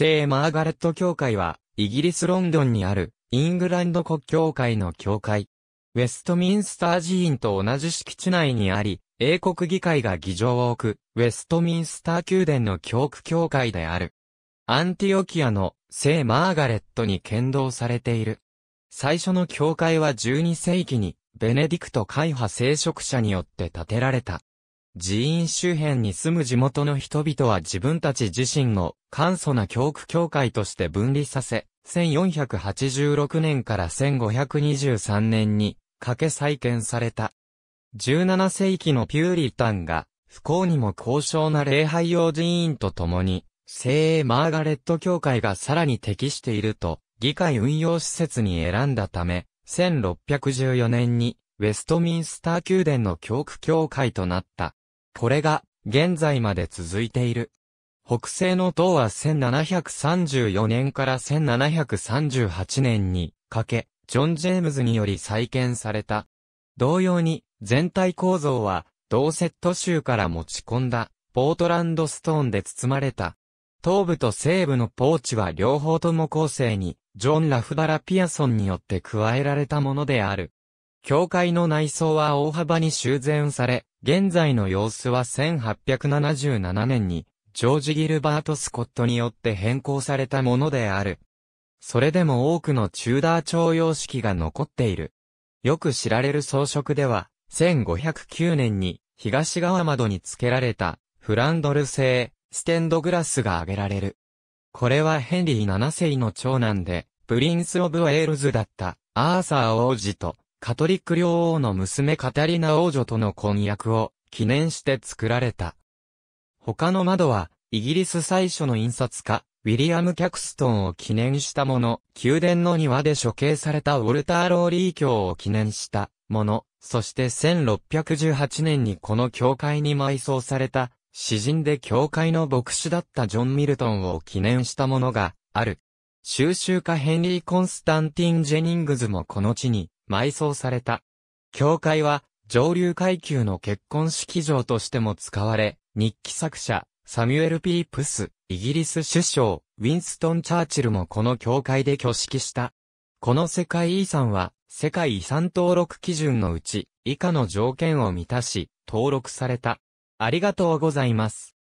聖マーガレット教会は、イギリスロンドンにある、イングランド国教会の教会。ウェストミンスター寺院と同じ敷地内にあり、英国議会が議場を置く、ウェストミンスター宮殿の教区教会である。アンティオキアの聖マーガレットに剣道されている。最初の教会は12世紀に、ベネディクト会派聖職者によって建てられた。寺院周辺に住む地元の人々は自分たち自身の簡素な教区教会として分離させ、1486年から1523年にかけ再建された。17世紀のピューリタンが不幸にも高尚な礼拝用寺院と共に、聖マーガレット教会がさらに適していると、議会運用施設に選んだため、1614年に、ウェストミンスター宮殿の教区教会となった。これが、現在まで続いている。北西の塔は1734年から1738年にかけ、ジョン・ジェームズにより再建された。同様に、全体構造は、ドーセット州から持ち込んだ、ポートランドストーンで包まれた。東部と西部のポーチは両方とも構成に、ジョン・ラフバラ・ピアソンによって加えられたものである。教会の内装は大幅に修繕され、現在の様子は1877年に、ジョージ・ギルバート・スコットによって変更されたものである。それでも多くのチューダー朝様式が残っている。よく知られる装飾では、1509年に東側窓に付けられたフランドル製ステンドグラスが挙げられる。これはヘンリー7世の長男で、プリンス・オブ・ウェールズだったアーサー王子とカトリック両王の娘カタリナ王女との婚約を記念して作られた。他の窓は、イギリス最初の印刷家、ウィリアム・キャクストンを記念したもの、宮殿の庭で処刑されたウォルター・ローリー教を記念したもの、そして1618年にこの教会に埋葬された、詩人で教会の牧師だったジョン・ミルトンを記念したものがある。収集家ヘンリー・コンスタンティン・ジェニングズもこの地に埋葬された。教会は、上流階級の結婚式場としても使われ、日記作者、サミュエル・ピープス、イギリス首相、ウィンストン・チャーチルもこの教会で挙式した。この世界遺産は、世界遺産登録基準のうち、以下の条件を満たし、登録された。ありがとうございます。